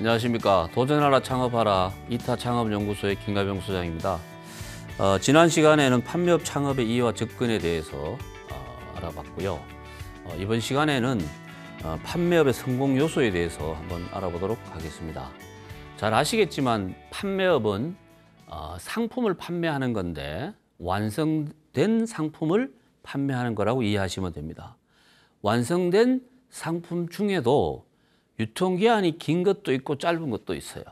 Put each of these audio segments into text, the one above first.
안녕하십니까. 도전하라 창업하라 이타 창업연구소의 김가병 소장입니다. 어, 지난 시간에는 판매업 창업의 이해와 접근에 대해서 어, 알아봤고요. 어, 이번 시간에는 어, 판매업의 성공 요소에 대해서 한번 알아보도록 하겠습니다. 잘 아시겠지만 판매업은 어, 상품을 판매하는 건데 완성된 상품을 판매하는 거라고 이해하시면 됩니다. 완성된 상품 중에도 유통기한이 긴 것도 있고 짧은 것도 있어요.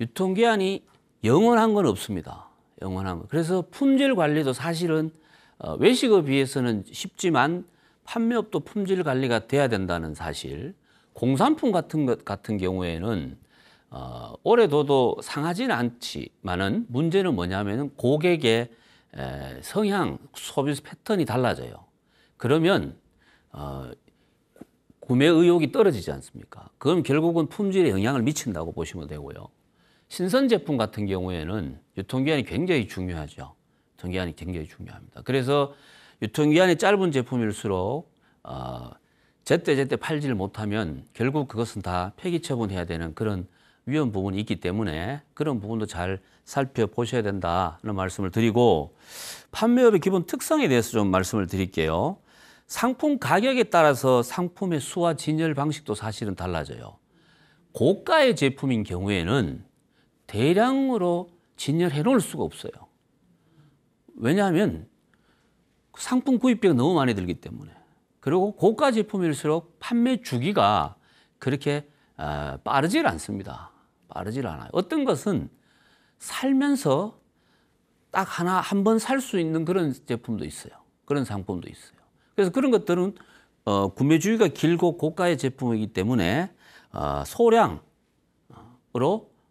유통기한이 영원한 건 없습니다. 영원한 건. 그래서 품질 관리도 사실은 어, 외식에 비해서는 쉽지만 판매업도 품질 관리가 돼야 된다는 사실. 공산품 같은 것 같은 경우에는 어, 올해도도 상하지는 않지만은 문제는 뭐냐면은 고객의 에, 성향 소비 패턴이 달라져요. 그러면 어, 구매 의욕이 떨어지지 않습니까? 그럼 결국은 품질에 영향을 미친다고 보시면 되고요. 신선 제품 같은 경우에는 유통기한이 굉장히 중요하죠. 유통기한이 굉장히 중요합니다. 그래서 유통기한이 짧은 제품일수록 어, 제때제때 제때 팔지를 못하면 결국 그것은 다 폐기 처분해야 되는 그런 위험 부분이 있기 때문에 그런 부분도 잘 살펴보셔야 된다는 말씀을 드리고 판매업의 기본 특성에 대해서 좀 말씀을 드릴게요. 상품 가격에 따라서 상품의 수와 진열 방식도 사실은 달라져요. 고가의 제품인 경우에는 대량으로 진열해 놓을 수가 없어요. 왜냐하면 상품 구입비가 너무 많이 들기 때문에. 그리고 고가 제품일수록 판매 주기가 그렇게 아, 빠르질 않습니다. 빠르질 않아요. 어떤 것은 살면서 딱 하나 한 번 살 수 있는 그런 제품도 있어요. 그런 상품도 있어요. 그래서 그런 것들은 어, 구매주의가 길고 고가의 제품이기 때문에 어, 소량으로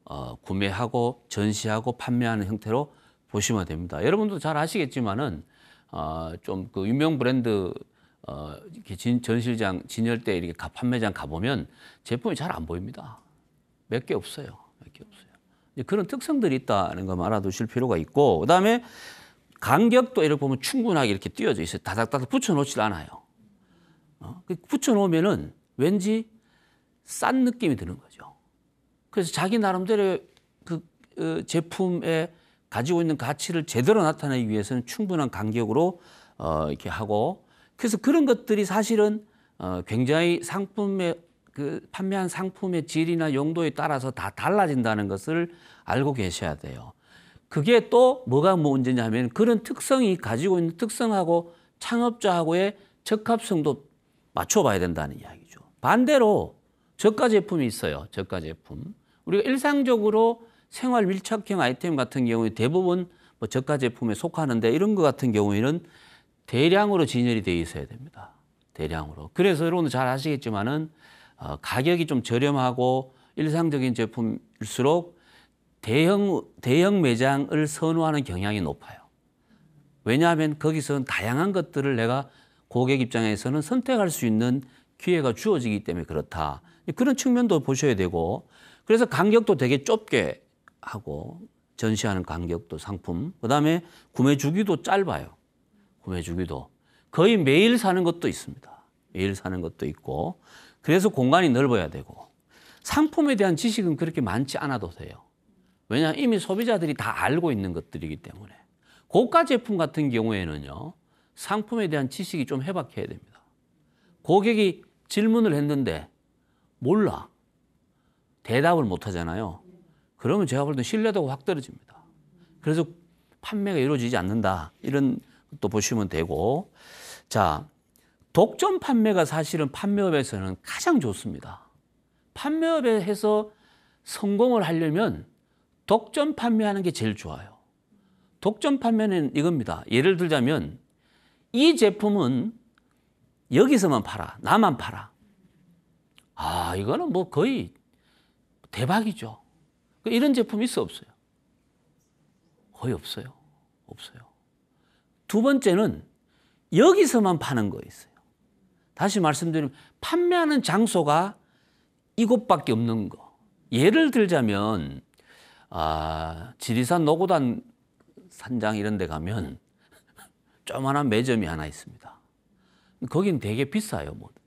어, 구매하고 전시하고 판매하는 형태로 보시면 됩니다. 여러분도 잘 아시겠지만은 어, 좀 그 유명 브랜드 어, 이렇게 진, 전실장 진열대 이렇게 가, 판매장 가보면 제품이 잘 안 보입니다. 몇 개 없어요. 몇 개 없어요. 그런 특성들이 있다는 걸 알아두실 필요가 있고 그다음에 간격도 이렇게 보면 충분하게 이렇게 띄어져 있어요. 다닥다닥 붙여놓질 않아요. 어? 그 붙여놓으면은 왠지 싼 느낌이 드는 거죠. 그래서 자기 나름대로 그 어, 제품에 가지고 있는 가치를 제대로 나타내기 위해서는 충분한 간격으로 어, 이렇게 하고 그래서 그런 것들이 사실은 어, 굉장히 상품의 그 판매한 상품의 질이나 용도에 따라서 다 달라진다는 것을 알고 계셔야 돼요. 그게 또 뭐가 문제냐면 그런 특성이 가지고 있는 특성하고 창업자하고의 적합성도 맞춰봐야 된다는 이야기죠. 반대로 저가 제품이 있어요. 저가 제품. 우리가 일상적으로 생활 밀착형 아이템 같은 경우에 대부분 뭐 저가 제품에 속하는데 이런 것 같은 경우에는 대량으로 진열이 되어 있어야 됩니다. 대량으로. 그래서 여러분도 잘 아시겠지만은 어, 가격이 좀 저렴하고 일상적인 제품일수록 대형, 대형 매장을 선호하는 경향이 높아요. 왜냐하면 거기서는 다양한 것들을 내가 고객 입장에서는 선택할 수 있는 기회가 주어지기 때문에 그렇다. 그런 측면도 보셔야 되고 그래서 간격도 되게 좁게 하고 전시하는 간격도 상품 그다음에 구매 주기도 짧아요. 구매 주기도 거의 매일 사는 것도 있습니다. 매일 사는 것도 있고 그래서 공간이 넓어야 되고 상품에 대한 지식은 그렇게 많지 않아도 돼요. 왜냐 이미 소비자들이 다 알고 있는 것들이기 때문에 고가 제품 같은 경우에는요 상품에 대한 지식이 좀 해박해야 됩니다. 고객이 질문을 했는데 몰라 대답을 못 하잖아요. 그러면 제가 볼때 신뢰도가 확 떨어집니다. 그래서 판매가 이루어지지 않는다 이런 것도 보시면 되고 자 독점 판매가 사실은 판매업에서는 가장 좋습니다. 판매업에서 해 성공을 하려면 독점 판매하는 게 제일 좋아요. 독점 판매는 이겁니다. 예를 들자면 이 제품은 여기서만 팔아. 나만 팔아. 아, 이거는 뭐 거의 대박이죠. 그러니까 이런 제품 있어 없어요? 거의 없어요. 없어요. 두 번째는 여기서만 파는 거 있어요. 다시 말씀드리면 판매하는 장소가 이곳밖에 없는 거. 예를 들자면 아, 지리산 노고단 산장 이런 데 가면 조만한 매점이 하나 있습니다. 거긴 되게 비싸요, 뭐든지.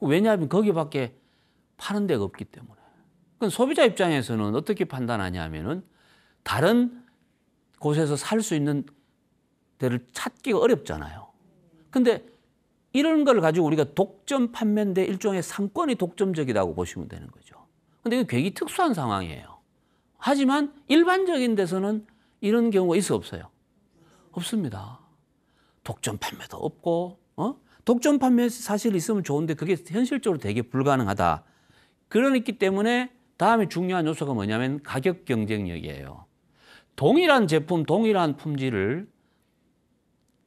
왜냐하면 거기밖에 파는 데가 없기 때문에. 그 소비자 입장에서는 어떻게 판단하냐면은 다른 곳에서 살 수 있는 데를 찾기가 어렵잖아요. 근데 이런 걸 가지고 우리가 독점 판매인데 일종의 상권이 독점적이라고 보시면 되는 거죠. 근데 이게 굉장히 특수한 상황이에요. 하지만 일반적인 데서는 이런 경우가 있어 없어요? 없습니다. 독점 판매도 없고, 어? 독점 판매 사실 있으면 좋은데 그게 현실적으로 되게 불가능하다. 그러기 그러니까 때문에 다음에 중요한 요소가 뭐냐면 가격 경쟁력이에요. 동일한 제품, 동일한 품질을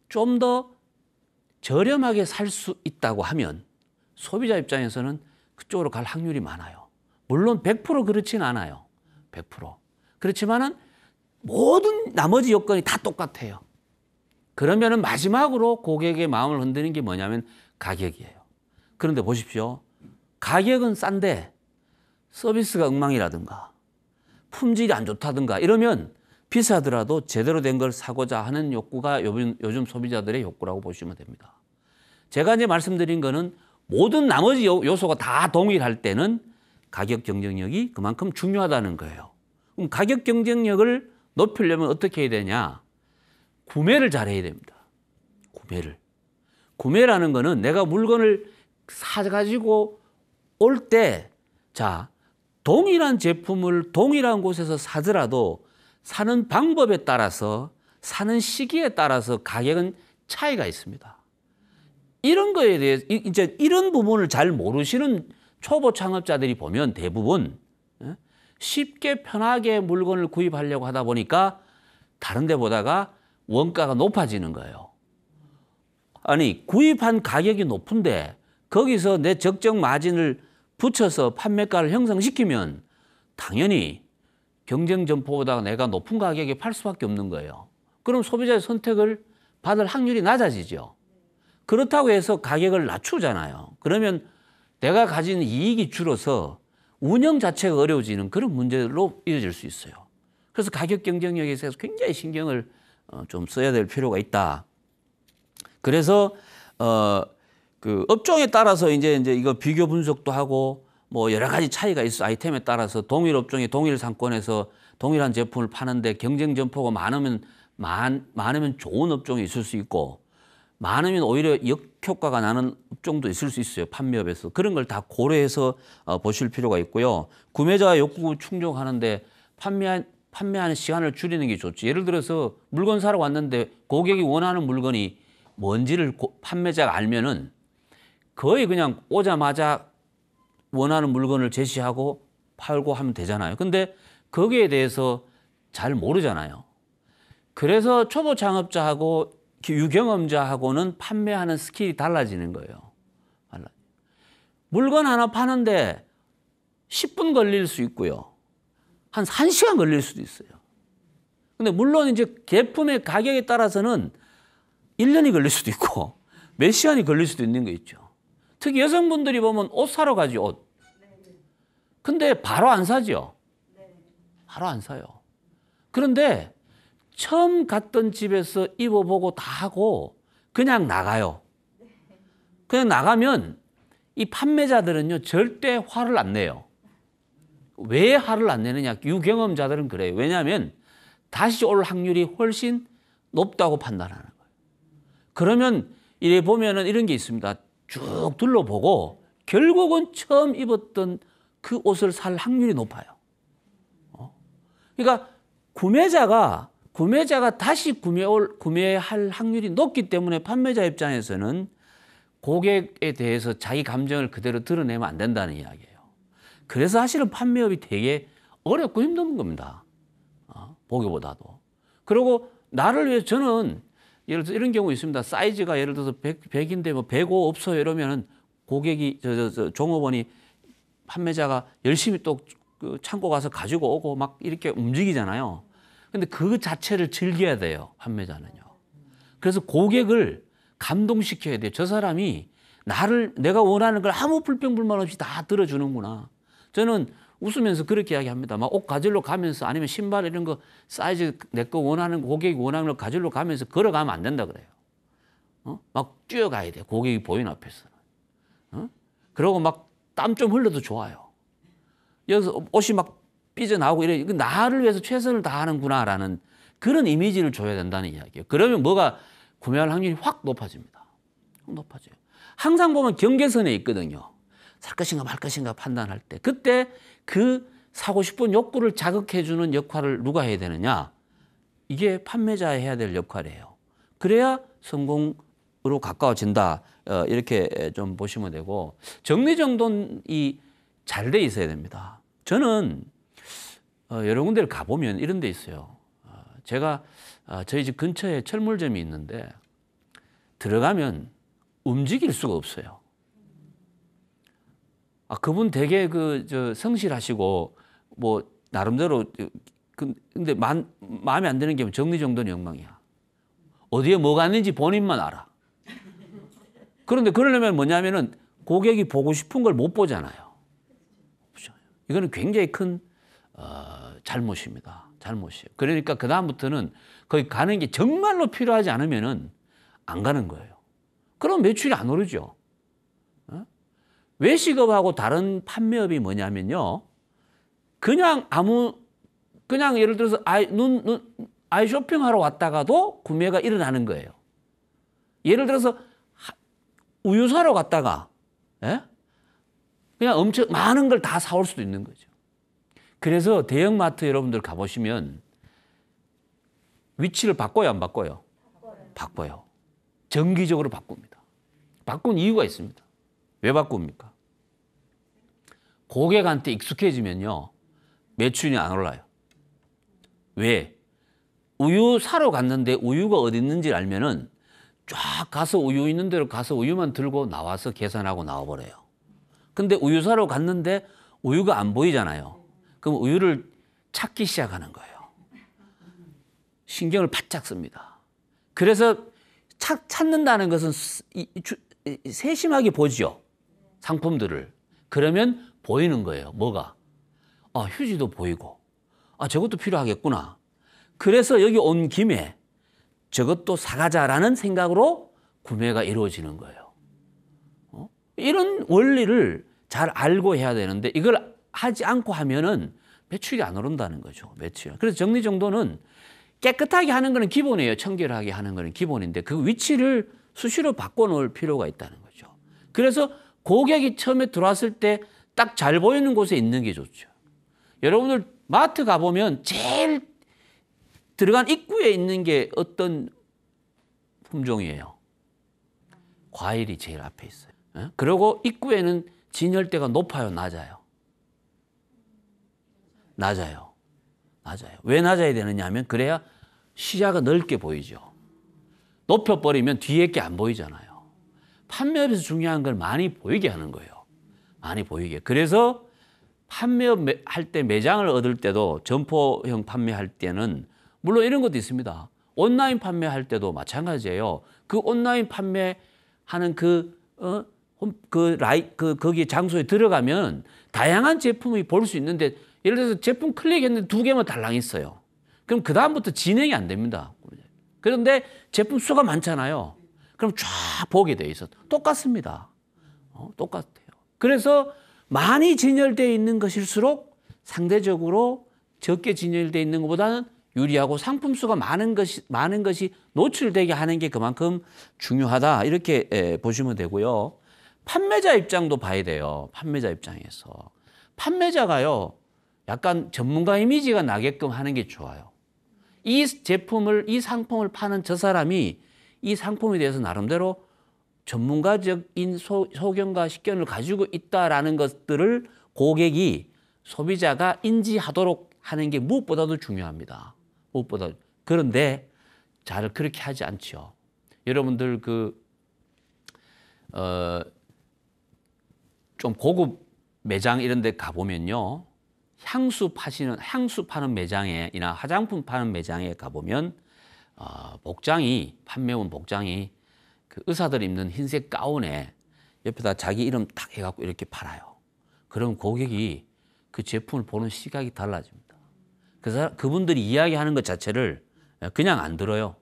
좀 더 저렴하게 살 수 있다고 하면 소비자 입장에서는 그쪽으로 갈 확률이 많아요. 물론 100% 그렇진 않아요. 100%. 그렇지만은 모든 나머지 요건이 다 똑같아요. 그러면은 마지막으로 고객의 마음을 흔드는 게 뭐냐면 가격이에요. 그런데 보십시오. 가격은 싼데 서비스가 엉망이라든가 품질이 안 좋다든가 이러면 비싸더라도 제대로 된 걸 사고자 하는 욕구가 요즘, 요즘 소비자들의 욕구라고 보시면 됩니다. 제가 이제 말씀드린 거는 모든 나머지 요소가 다 동일할 때는 가격 경쟁력이 그만큼 중요하다는 거예요. 그럼 가격 경쟁력을 높이려면 어떻게 해야 되냐? 구매를 잘해야 됩니다. 구매를. 구매라는 거는 내가 물건을 사가지고 올 때, 자, 동일한 제품을 동일한 곳에서 사더라도 사는 방법에 따라서 사는 시기에 따라서 가격은 차이가 있습니다. 이런 거에 대해 이제 이런 부분을 잘 모르시는 초보 창업자들이 보면 대부분 예, 쉽게 편하게 물건을 구입하려고 하다 보니까 다른 데 보다가 원가가 높아지는 거예요. 아니 구입한 가격이 높은데 거기서 내 적정 마진을 붙여서 판매가를 형성시키면 당연히 경쟁 점포보다 내가 높은 가격에 팔 수밖에 없는 거예요. 그럼 소비자의 선택을 받을 확률이 낮아지죠. 그렇다고 해서 가격을 낮추잖아요. 그러면 내가 가진 이익이 줄어서 운영 자체가 어려워지는 그런 문제로 이어질 수 있어요. 그래서 가격 경쟁력에 있어서 굉장히 신경을 어, 좀 써야 될 필요가 있다. 그래서 어그 업종에 따라서 이제 이제 이거 비교 분석도 하고 뭐 여러 가지 차이가 있어 아이템에 따라서 동일 업종이 동일 상권에서 동일한 제품을 파는데 경쟁 점포가 많으면 많, 많으면 좋은 업종이 있을 수 있고 많으면 오히려 역효과가 나는 업종도 있을 수 있어요. 판매업에서. 그런 걸 다 고려해서 어, 보실 필요가 있고요. 구매자 욕구 충족하는데 판매한, 판매하는 시간을 줄이는 게 좋지. 예를 들어서 물건 사러 왔는데 고객이 원하는 물건이 뭔지를 고, 판매자가 알면은 거의 그냥 오자마자 원하는 물건을 제시하고 팔고 하면 되잖아요. 근데 거기에 대해서 잘 모르잖아요. 그래서 초보 창업자하고 그 유경험자하고는 판매하는 스킬이 달라지는 거예요. 물건 하나 파는데 10분 걸릴 수 있고요. 한 1시간 걸릴 수도 있어요. 근데 물론 이제 개품의 가격에 따라서는 1년이 걸릴 수도 있고 몇 시간이 걸릴 수도 있는 거 있죠. 특히 여성분들이 보면 옷 사러 가지 옷. 근데 바로 안 사죠. 바로 안 사요. 그런데 처음 갔던 집에서 입어보고 다 하고 그냥 나가요. 그냥 나가면 이 판매자들은요 절대 화를 안 내요. 왜 화를 안 내느냐 유경험자들은 그래요. 왜냐하면 다시 올 확률이 훨씬 높다고 판단하는 거예요. 그러면 이래 보면은 이런 게 있습니다. 쭉 둘러보고 결국은 처음 입었던 그 옷을 살 확률이 높아요. 어? 그러니까 구매자가 구매자가 다시 구매 구매할 확률이 높기 때문에 판매자 입장에서는 고객에 대해서 자기 감정을 그대로 드러내면 안 된다는 이야기예요. 그래서 사실은 판매업이 되게 어렵고 힘든 겁니다. 어, 보기보다도. 그리고 나를 위해 저는 예를 들어 서 이런 경우 있습니다. 사이즈가 예를 들어서 100, 인데뭐 105 없어요 이러면은 고객이 저, 저, 저 종업원이 판매자가 열심히 또그 창고 가서 가지고 오고 막 이렇게 움직이잖아요. 근데 그 자체를 즐겨야 돼요. 판매자는요. 그래서 고객을 감동시켜야 돼요. 저 사람이 나를 내가 원하는 걸 아무 불평불만 없이 다 들어주는구나. 저는 웃으면서 그렇게 이야기합니다. 막 옷가질러 가면서 아니면 신발 이런 거 사이즈 내 거 원하는 고객이 원하는 걸가질러 가면서 걸어가면 안 된다 그래요. 어? 막 뛰어가야 돼. 고객이 보이는 앞에서. 어? 그러고 막 땀 좀 흘러도 좋아요. 여기서 옷이 막 삐져나오고 이래. 나를 위해서 최선을 다하는구나라는 그런 이미지를 줘야 된다는 이야기예요. 그러면 뭐가 구매할 확률이 확 높아집니다. 확 높아져요. 항상 보면 경계선에 있거든요. 살 것인가 말 것인가 판단할 때. 그때 그 사고 싶은 욕구를 자극해주는 역할을 누가 해야 되느냐? 이게 판매자에 해야 될 역할이에요. 그래야 성공으로 가까워진다. 어, 이렇게 좀 보시면 되고 정리정돈이 잘 돼 있어야 됩니다. 저는 어, 여러 군데를 가보면 이런 데 있어요. 어, 제가 어, 저희 집 근처에 철물점이 있는데 들어가면 움직일 수가 없어요. 아, 그분 되게 그, 저, 성실하시고, 뭐, 나름대로, 근데 마, 마음에 안 드는 게 정리정돈 영망이야. 어디에 뭐가 있는지 본인만 알아. 그런데 그러려면 뭐냐면은 고객이 보고 싶은 걸 못 보잖아요. 그렇죠. 이거는 굉장히 큰 어, 잘못입니다. 잘못이에요. 그러니까 그 다음부터는 거기 가는 게 정말로 필요하지 않으면은 안 가는 거예요. 그럼 매출이 안 오르죠. 어? 외식업하고 다른 판매업이 뭐냐면요. 그냥 아무 그냥 예를 들어서 아이 눈, 눈 아이 쇼핑하러 왔다가도 구매가 일어나는 거예요. 예를 들어서 우유 사러 갔다가 예? 그냥 엄청 많은 걸 다 사올 수도 있는 거죠. 그래서 대형마트 여러분들 가보시면 위치를 바꿔요 안 바꿔요? 바꿔요. 바꿔요. 정기적으로 바꿉니다. 바꾼 이유가 있습니다. 왜 바꿉니까? 고객한테 익숙해지면요. 매출이 안 올라요. 왜? 우유 사러 갔는데 우유가 어디 있는지 알면은 쫙 가서 우유 있는 대로 가서 우유만 들고 나와서 계산하고 나와버려요. 근데 우유 사러 갔는데 우유가 안 보이잖아요. 그럼 우유를 찾기 시작하는 거예요. 신경을 바짝 씁니다. 그래서 찾, 찾는다는 것은 세심하게 보죠. 상품들을. 그러면 보이는 거예요. 뭐가? 아, 휴지도 보이고. 아, 저것도 필요하겠구나. 그래서 여기 온 김에 저것도 사가자라는 생각으로 구매가 이루어지는 거예요. 어? 이런 원리를 잘 알고 해야 되는데 이걸 하지 않고 하면은 매출이 안 오른다는 거죠. 매출. 그래서 정리 정도는 깨끗하게 하는 거는 기본이에요. 청결하게 하는 거는 기본인데 그 위치를 수시로 바꿔놓을 필요가 있다는 거죠. 그래서 고객이 처음에 들어왔을 때 딱 잘 보이는 곳에 있는 게 좋죠. 여러분들 마트 가보면 제일 들어간 입구에 있는 게 어떤 품종이에요? 과일이 제일 앞에 있어요. 예? 그리고 입구에는 진열대가 높아요, 낮아요? 낮아요. 낮아요. 왜 낮아야 되느냐 하면 그래야 시야가 넓게 보이죠. 높여버리면 뒤에 게 안 보이잖아요. 판매업에서 중요한 걸 많이 보이게 하는 거예요. 많이 보이게. 그래서 판매업 할 때 매장을 얻을 때도 점포형 판매할 때는 물론 이런 것도 있습니다. 온라인 판매할 때도 마찬가지예요. 그 온라인 판매하는 그, 어, 그 라이, 그, 거기 장소에 들어가면 다양한 제품이 볼 수 있는데 예를 들어서 제품 클릭했는데 두 개만 달랑 있어요. 그럼 그 다음부터 진행이 안 됩니다. 그런데 제품 수가 많잖아요. 그럼 쫙 보게 돼 있어. 똑같습니다. 어, 똑같아요. 그래서 많이 진열되어 있는 것일수록 상대적으로 적게 진열되어 있는 것보다는 유리하고 상품 수가 많은 것이 많은 것이 노출되게 하는 게 그만큼 중요하다 이렇게 예, 보시면 되고요. 판매자 입장도 봐야 돼요. 판매자 입장에서 판매자가요 약간 전문가 이미지가 나게끔 하는 게 좋아요. 이 제품을, 이 상품을 파는 저 사람이 이 상품에 대해서 나름대로 전문가적인 소, 견과 식견을 가지고 있다라는 것들을 고객이 소비자가 인지하도록 하는 게 무엇보다도 중요합니다. 무엇보다 그런데 잘 그렇게 하지 않죠. 여러분들 그, 어, 좀 고급 매장 이런 데 가보면요. 향수 파시는 향수 파는 매장에 이나 화장품 파는 매장에 가보면 어, 복장이 판매원 복장이 그 의사들 입는 흰색 가운에 옆에다 자기 이름 딱 해갖고 이렇게 팔아요. 그럼 고객이 그 제품을 보는 시각이 달라집니다. 그 사람, 그분들이 이야기하는 것 자체를 예, 그냥 안 들어요.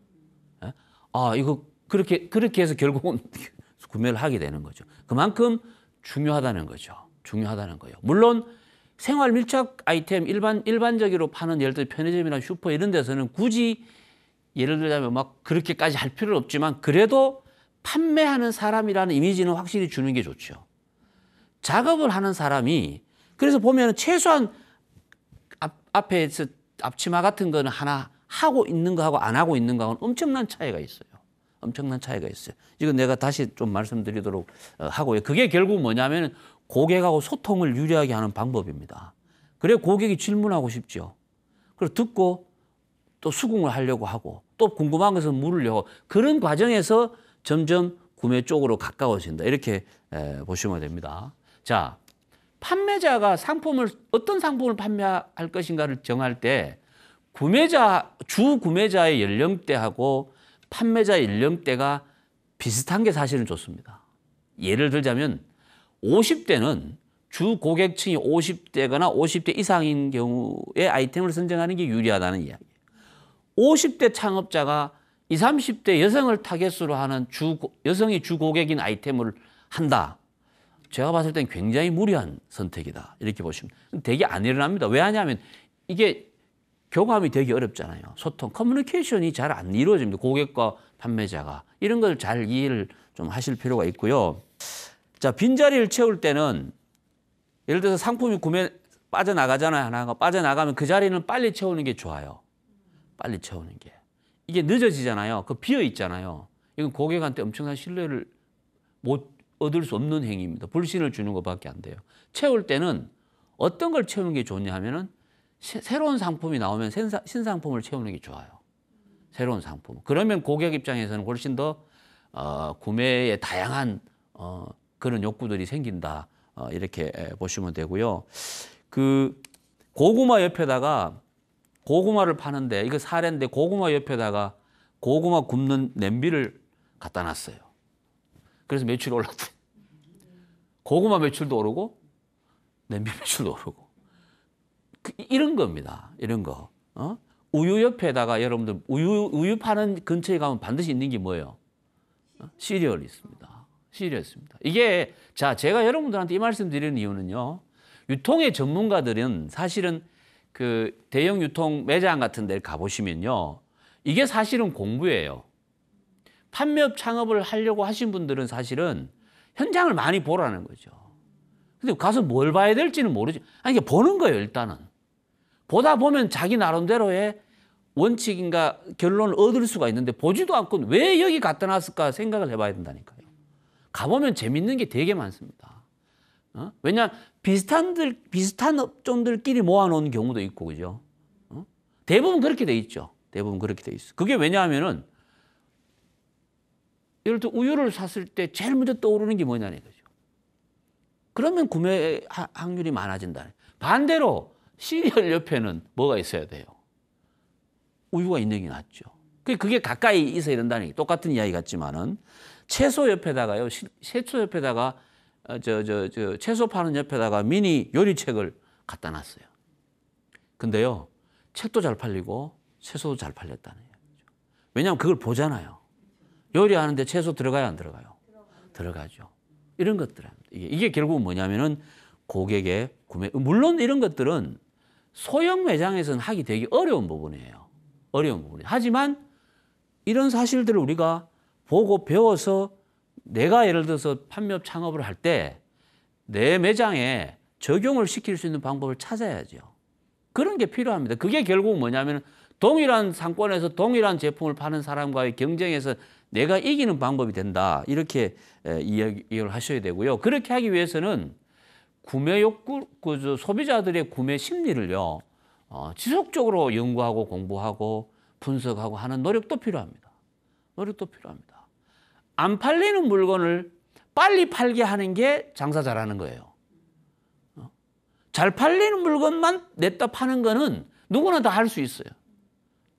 예? 아 이거 그렇게 그렇게 해서 결국은 구매를 하게 되는 거죠. 그만큼 중요하다는 거죠. 중요하다는 거예요. 물론 생활 밀착 아이템 일반 일반적으로 파는 예를 들어 편의점이나 슈퍼 이런 데서는 굳이 예를 들자면 막 그렇게까지 할 필요는 없지만 그래도 판매하는 사람이라는 이미지는 확실히 주는 게 좋죠. 작업을 하는 사람이 그래서 보면 최소한 앞, 앞에서 앞치마 같은 거는 하나 하고 있는 거하고 안 하고 있는 거하고는 엄청난 차이가 있어요. 엄청난 차이가 있어요. 이건 내가 다시 좀 말씀드리도록 어, 하고요. 그게 결국 뭐냐면 고객하고 소통을 유리하게 하는 방법입니다. 그래 고객이 질문하고 싶죠. 그리고 듣고 또 수긍을 하려고 하고 또 궁금한 것은 물으려고 그런 과정에서 점점 구매 쪽으로 가까워진다. 이렇게 보시면 됩니다. 자, 판매자가 상품을 어떤 상품을 판매할 것인가를 정할 때 구매자 주 구매자의 연령대하고 판매자 연령대가 비슷한 게 사실은 좋습니다. 예를 들자면 50대는 주 고객층이 50대거나 50대 이상인 경우에 아이템을 선정하는 게 유리하다는 이야기예요. 50대 창업자가 20, 30대 여성을 타겟으로 하는 주, 여성이 주 고객인 아이템을 한다. 제가 봤을 땐 굉장히 무리한 선택이다. 이렇게 보시면. 되게 안 일어납니다. 왜 하냐면 이게 교감이 되기 어렵잖아요. 소통, 커뮤니케이션이 잘 안 이루어집니다. 고객과 판매자가. 이런 걸 잘 이해를 좀 하실 필요가 있고요. 자, 빈자리를 채울 때는 예를 들어서 상품이 구매 빠져나가잖아요. 하나가 빠져나가면 그 자리는 빨리 채우는 게 좋아요. 빨리 채우는 게. 이게 늦어지잖아요. 그 비어 있잖아요. 이건 고객한테 엄청난 신뢰를 못 얻을 수 없는 행위입니다. 불신을 주는 것밖에 안 돼요. 채울 때는 어떤 걸 채우는 게 좋냐 하면은 새로운 상품이 나오면 신상품을 채우는 게 좋아요. 새로운 상품. 그러면 고객 입장에서는 훨씬 더 어, 구매의 다양한 어, 그런 욕구들이 생긴다. 어, 이렇게 보시면 되고요. 그 고구마 옆에다가 고구마를 파는데 이거 사례인데 고구마 옆에다가 고구마 굽는 냄비를 갖다 놨어요. 그래서 매출이 올랐대. 고구마 매출도 오르고 냄비 매출도 오르고 그, 이런 겁니다. 이런 거. 어? 우유 옆에다가 여러분들 우유 우유 파는 근처에 가면 반드시 있는 게 뭐예요? 어? 시리얼 있습니다. 실이었습니다. 이게 자 제가 여러분들한테 이 말씀 드리는 이유는요. 유통의 전문가들은 사실은 그 대형 유통 매장 같은 데를 가보시면요. 이게 사실은 공부예요. 판매업 창업을 하려고 하신 분들은 사실은 현장을 많이 보라는 거죠. 근데 가서 뭘 봐야 될지는 모르죠. 아니, 이게 보는 거예요, 일단은. 보다 보면 자기 나름대로의 원칙인가 결론을 얻을 수가 있는데 보지도 않고 왜 여기 갖다 놨을까 생각을 해봐야 된다니까요. 가보면 재밌는 게 되게 많습니다. 어? 왜냐 비슷한들 비슷한 업종들끼리 모아놓은 경우도 있고 그죠. 어? 대부분 그렇게 돼 있죠. 대부분 그렇게 돼 있어. 그게 왜냐하면은 예를 들어 우유를 샀을 때 제일 먼저 떠오르는 게 뭐냐는 거죠. 그러면 구매 확률이 많아진다. 반대로 시리얼 옆에는 뭐가 있어야 돼요? 우유가 있는 게 낫죠. 그게 가까이 있어야 된다는 게 똑같은 이야기 같지만은 채소 옆에다가요. 채소 옆에다가 저저저 어, 채소 파는 옆에다가 미니 요리책을 갖다 놨어요. 근데요. 책도 잘 팔리고 채소도 잘 팔렸다는 거죠 왜냐하면 그걸 보잖아요. 요리하는데 채소 들어가요, 안 들어가요? 들어가죠. 이런 것들 이게, 이게 결국은 뭐냐면은 고객의 구매. 물론 이런 것들은 소형 매장에서는 하기 되게 어려운 부분이에요. 어려운 부분이. 하지만 이런 사실들을 우리가 보고 배워서 내가 예를 들어서 판매업 창업을 할 때 내 매장에 적용을 시킬 수 있는 방법을 찾아야죠. 그런 게 필요합니다. 그게 결국 뭐냐면 동일한 상권에서 동일한 제품을 파는 사람과의 경쟁에서 내가 이기는 방법이 된다. 이렇게 이야기를 하셔야 되고요. 그렇게 하기 위해서는 구매 욕구, 그 소비자들의 구매 심리를요, 어, 지속적으로 연구하고 공부하고 분석하고 하는 노력도 필요합니다. 노력도 필요합니다. 안 팔리는 물건을 빨리 팔게 하는 게 장사 잘하는 거예요. 어? 잘 팔리는 물건만 냈다 파는 거는 누구나 다 할 수 있어요.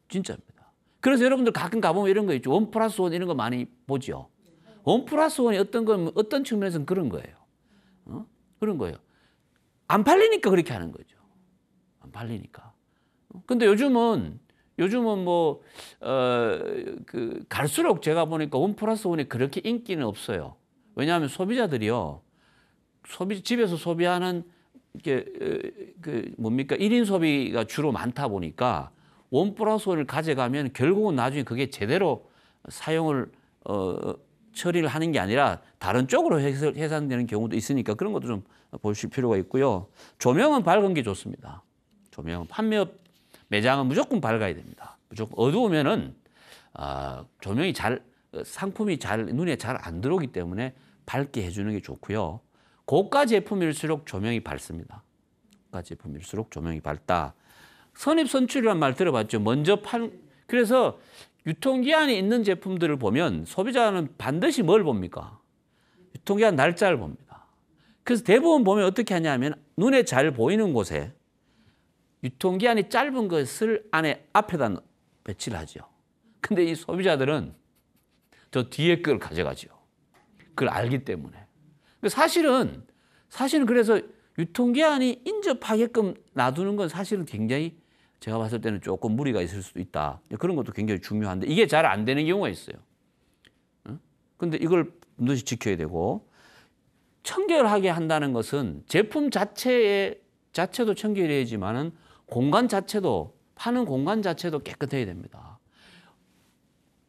진짜입니다. 그래서 여러분들 가끔 가보면 이런 거 있죠. 원 플러스 원 이런 거 많이 보죠. 원 플러스 원이 어떤 건 어떤 측면에서는 그런 거예요. 어? 그런 거예요. 안 팔리니까 그렇게 하는 거죠. 안 팔리니까. 어? 근데 요즘은 요즘은 뭐, 어, 그, 갈수록 제가 보니까 원 플러스 원이 그렇게 인기는 없어요. 왜냐하면 소비자들이요. 소비, 집에서 소비하는 이게, 어, 그, 뭡니까? 1인 소비가 주로 많다 보니까 원 플러스 원을 가져가면 결국은 나중에 그게 제대로 사용을, 어, 어 처리를 하는 게 아니라 다른 쪽으로 해산되는 경우도 있으니까 그런 것도 좀 보실 필요가 있고요. 조명은 밝은 게 좋습니다. 조명은 판매업 매장은 무조건 밝아야 됩니다. 무조건 어두우면은 어, 조명이 잘 상품이 잘 눈에 잘 안 들어오기 때문에 밝게 해주는 게 좋고요. 고가 제품일수록 조명이 밝습니다. 고가 제품일수록 조명이 밝다. 선입선출이란 말 들어봤죠. 먼저 팔 그래서 유통기한이 있는 제품들을 보면 소비자는 반드시 뭘 봅니까? 유통기한 날짜를 봅니다. 그래서 대부분 보면 어떻게 하냐면 눈에 잘 보이는 곳에 유통기한이 짧은 것을 안에 앞에다 배치를 하죠. 근데 이 소비자들은 저 뒤에 걸 가져가죠. 그걸 알기 때문에. 사실은, 사실은 그래서 유통기한이 인접하게끔 놔두는 건 사실은 굉장히 제가 봤을 때는 조금 무리가 있을 수도 있다. 그런 것도 굉장히 중요한데 이게 잘 안 되는 경우가 있어요. 어? 근데 이걸 반드시 지켜야 되고 청결하게 한다는 것은 제품 자체에 자체도 청결해야지만은 공간 자체도 파는 공간 자체도 깨끗해야 됩니다.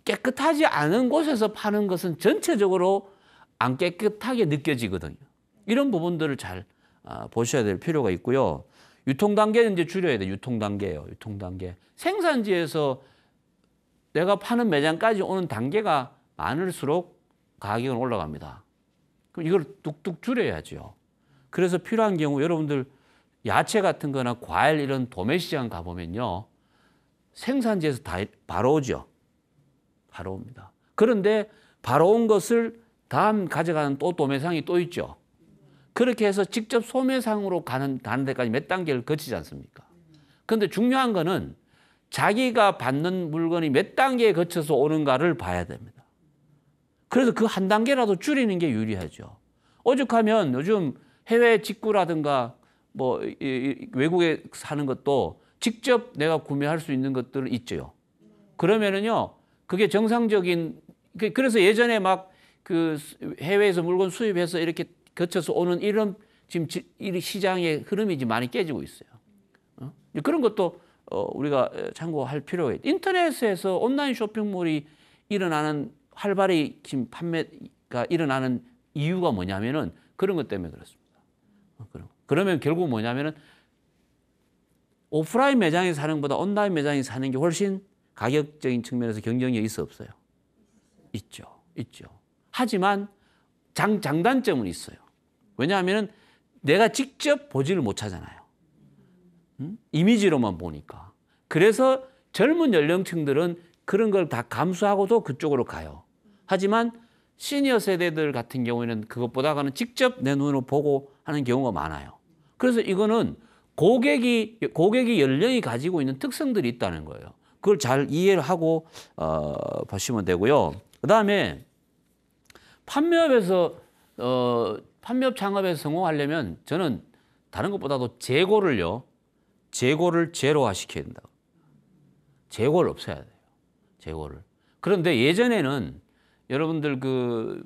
깨끗하지 않은 곳에서 파는 것은 전체적으로 안 깨끗하게 느껴지거든요. 이런 부분들을 잘 아, 보셔야 될 필요가 있고요. 유통 단계는 이제 줄여야 돼. 유통 단계예요. 유통 단계. 생산지에서 내가 파는 매장까지 오는 단계가 많을수록 가격은 올라갑니다. 그럼 이걸 뚝뚝 줄여야죠. 그래서 필요한 경우 여러분들 야채 같은 거나 과일 이런 도매시장 가보면요. 생산지에서 다 바로 오죠. 바로 옵니다. 그런데 바로 온 것을 다음 가져가는 또 도매상이 또 있죠. 그렇게 해서 직접 소매상으로 가는 다른 데까지 몇 단계를 거치지 않습니까? 근데 중요한 거는 자기가 받는 물건이 몇 단계에 거쳐서 오는가를 봐야 됩니다. 그래서 그 한 단계라도 줄이는 게 유리하죠. 오죽하면 요즘 해외 직구라든가 뭐 외국에 사는 것도 직접 내가 구매할 수 있는 것들은 있죠. 그러면은요, 그게 정상적인 그, 그래서 예전에 막 그 해외에서 물건 수입해서 이렇게 거쳐서 오는 이런 지금 시장의 흐름이 지금 많이 깨지고 있어요. 어? 그런 것도 어, 우리가 참고할 필요가 있다. 인터넷에서 온라인 쇼핑몰이 일어나는 활발히 지금 판매가 일어나는 이유가 뭐냐면은 그런 것 때문에 그렇습니다. 어, 그런 그러면 결국 뭐냐면은 오프라인 매장에 사는 것보다 온라인 매장에 사는 게 훨씬 가격적인 측면에서 경쟁력이 있어 없어요. 있죠. 있죠. 하지만 장, 장단점은 있어요. 왜냐하면 내가 직접 보지를 못하잖아요. 음? 이미지로만 보니까. 그래서 젊은 연령층들은 그런 걸 다 감수하고도 그쪽으로 가요. 하지만 시니어 세대들 같은 경우에는 그것보다는 직접 내 눈으로 보고 하는 경우가 많아요. 그래서 이거는 고객이 고객이 연령이 가지고 있는 특성들이 있다는 거예요. 그걸 잘 이해를 하고 어, 보시면 되고요. 그다음에 판매업에서 어, 판매업 창업에 성공하려면 저는 다른 것보다도 재고를요. 재고를 제로화 시켜야 된다. 재고를 없애야 돼요. 재고를. 그런데 예전에는 여러분들 그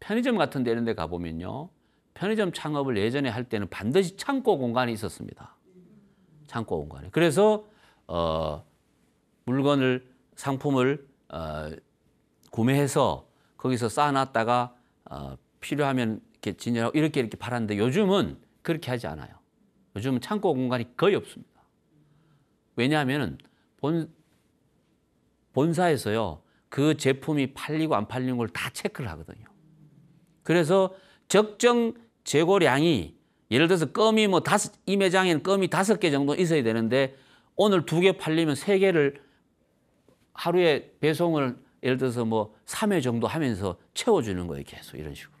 편의점 같은 데 이런 데 가보면요. 편의점 창업을 예전에 할 때는 반드시 창고 공간이 있었습니다. 창고 공간에. 그래서 어, 물건을 상품을 어, 구매해서 거기서 쌓아놨다가 어, 필요하면 이렇게 진열하고 이렇게 이렇게 팔았는데 요즘은 그렇게 하지 않아요. 요즘은 창고 공간이 거의 없습니다. 왜냐하면 본 본사에서요 그 제품이 팔리고 안 팔리는 걸 다 체크를 하거든요. 그래서 적정 재고량이 예를 들어서 껌이 뭐 다섯 이 매장에는 껌이 다섯 개 정도 있어야 되는데 오늘 두 개 팔리면 세 개를 하루에 배송을 예를 들어서 뭐 3회 정도 하면서 채워주는 거예요. 계속 이런 식으로.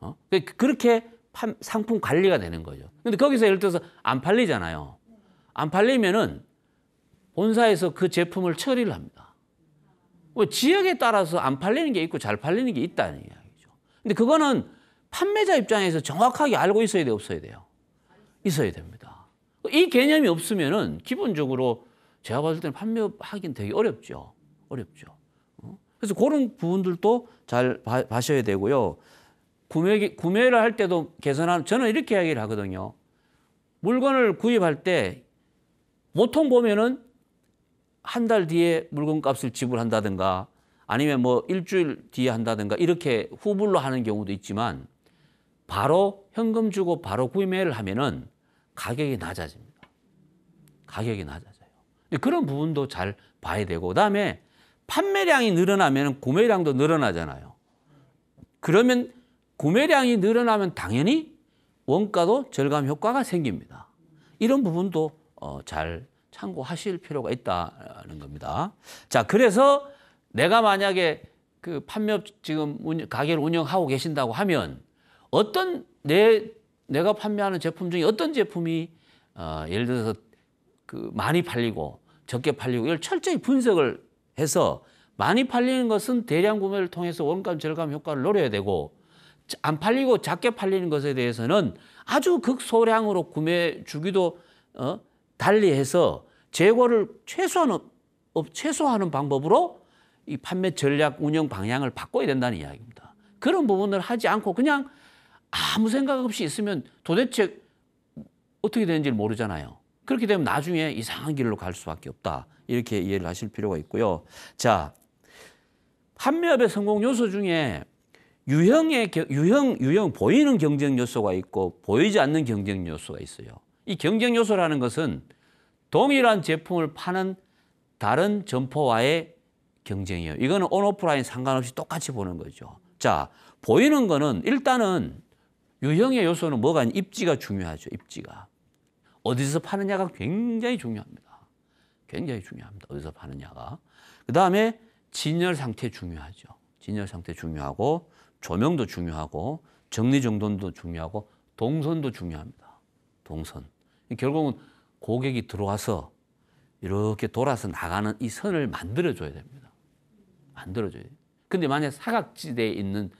어? 그, 그렇게 판, 상품 관리가 되는 거죠. 근데 거기서 예를 들어서 안 팔리잖아요. 안 팔리면은 본사에서 그 제품을 처리를 합니다. 뭐 지역에 따라서 안 팔리는 게 있고 잘 팔리는 게 있다는 이야기죠. 근데 그거는 판매자 입장에서 정확하게 알고 있어야 돼 없어야 돼요? 있어야 됩니다. 이 개념이 없으면은 기본적으로 제가 봤을 때는 판매하기는 되게 어렵죠. 어렵죠. 어? 그래서 그런 부분들도 잘 봐, 봐셔야 되고요. 구매, 구매를 할 때도 개선하는, 저는 이렇게 이야기를 하거든요. 물건을 구입할 때 보통 보면은 한 달 뒤에 물건 값을 지불한다든가 아니면 뭐 일주일 뒤에 한다든가 이렇게 후불로 하는 경우도 있지만 바로 현금 주고 바로 구매를 하면은 가격이 낮아집니다. 가격이 낮아져요. 그런 부분도 잘 봐야 되고 그다음에 판매량이 늘어나면 구매량도 늘어나잖아요. 그러면 구매량이 늘어나면 당연히 원가도 절감 효과가 생깁니다. 이런 부분도 어, 잘 참고하실 필요가 있다는 겁니다. 자, 그래서 내가 만약에 그 판매업 지금 가게를 운영하고 계신다고 하면 어떤 내 내가 판매하는 제품 중에 어떤 제품이 어, 예를 들어서 그 많이 팔리고 적게 팔리고 이걸 철저히 분석을 해서 많이 팔리는 것은 대량 구매를 통해서 원가 절감 효과를 노려야 되고 안 팔리고 작게 팔리는 것에 대해서는 아주 극소량으로 구매 주기도 어, 달리해서 재고를 최소한 최소화하는 방법으로 이 판매 전략 운영 방향을 바꿔야 된다는 이야기입니다. 그런 부분을 하지 않고 그냥 아무 생각 없이 있으면 도대체 어떻게 되는지 모르잖아요. 그렇게 되면 나중에 이상한 길로 갈 수밖에 없다. 이렇게 이해를 하실 필요가 있고요. 자, 판매업의 성공 요소 중에 유형의 유형 유형 보이는 경쟁 요소가 있고 보이지 않는 경쟁 요소가 있어요. 이 경쟁 요소라는 것은 동일한 제품을 파는 다른 점포와의 경쟁이에요. 이거는 온오프라인 상관없이 똑같이 보는 거죠. 자, 보이는 거는 일단은 유형의 요소는 뭐가 입지가 중요하죠. 입지가. 어디서 파느냐가 굉장히 중요합니다. 굉장히 중요합니다. 어디서 파느냐가. 그 다음에 진열 상태 중요하죠. 진열 상태 중요하고 조명도 중요하고 정리정돈도 중요하고 동선도 중요합니다. 동선. 결국은 고객이 들어와서 이렇게 돌아서 나가는 이 선을 만들어줘야 됩니다. 만들어줘야 돼요. 근데 만약 사각지대에 있는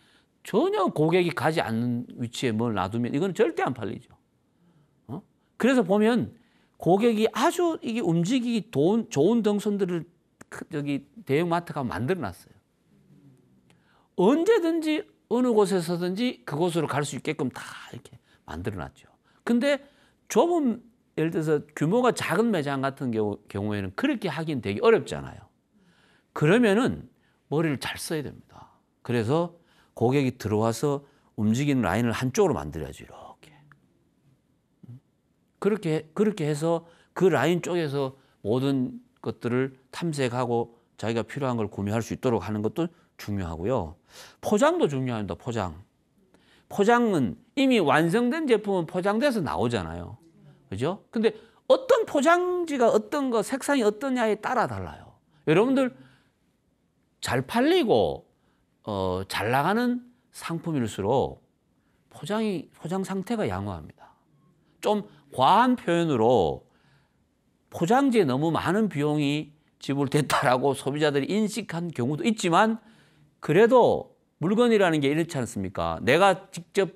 전혀 고객이 가지 않는 위치에 뭘 놔두면 이건 절대 안 팔리죠. 어? 그래서 보면 고객이 아주 이게 움직이기 좋은, 좋은 동선들을 저기 대형마트가 만들어놨어요. 언제든지 어느 곳에서든지 그곳으로 갈 수 있게끔 다 이렇게 만들어놨죠. 근데 좁은 예를 들어서 규모가 작은 매장 같은 경우, 경우에는 그렇게 하긴 되기 어렵잖아요. 그러면은 머리를 잘 써야 됩니다. 그래서 고객이 들어와서 움직이는 라인을 한쪽으로 만들어야지 이렇게. 그렇게 그렇게 해서 그 라인 쪽에서 모든 것들을 탐색하고 자기가 필요한 걸 구매할 수 있도록 하는 것도 중요하고요. 포장도 중요합니다. 포장. 포장은 이미 완성된 제품은 포장돼서 나오잖아요. 그죠? 근데 어떤 포장지가 어떤 거, 색상이 어떠냐에 따라 달라요. 여러분들 잘 팔리고 어, 잘 나가는 상품일수록 포장이 포장 상태가 양호합니다. 좀 과한 표현으로 포장지에 너무 많은 비용이 지불됐다라고 소비자들이 인식한 경우도 있지만 그래도 물건이라는 게 이렇지 않습니까? 내가 직접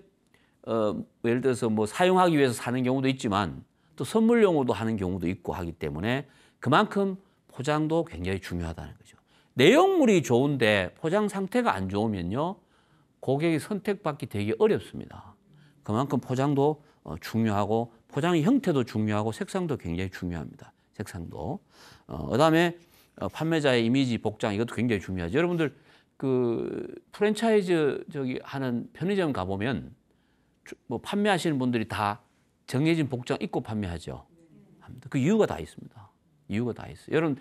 어, 뭐 예를 들어서 뭐 사용하기 위해서 사는 경우도 있지만 또 선물용으로도 하는 경우도 있고 하기 때문에 그만큼 포장도 굉장히 중요하다는 거죠. 내용물이 좋은데 포장 상태가 안 좋으면요. 고객이 선택받기 되게 어렵습니다. 그만큼 포장도 어, 중요하고 포장의 형태도 중요하고 색상도 굉장히 중요합니다. 색상도. 어, 그다음에 어, 판매자의 이미지 복장 이것도 굉장히 중요하죠. 여러분들 그 프랜차이즈 저기 하는 편의점 가 보면 뭐 판매하시는 분들이 다 정해진 복장 입고 판매하죠. 네. 그 이유가 다 있습니다. 이유가 다 있어요. 여러분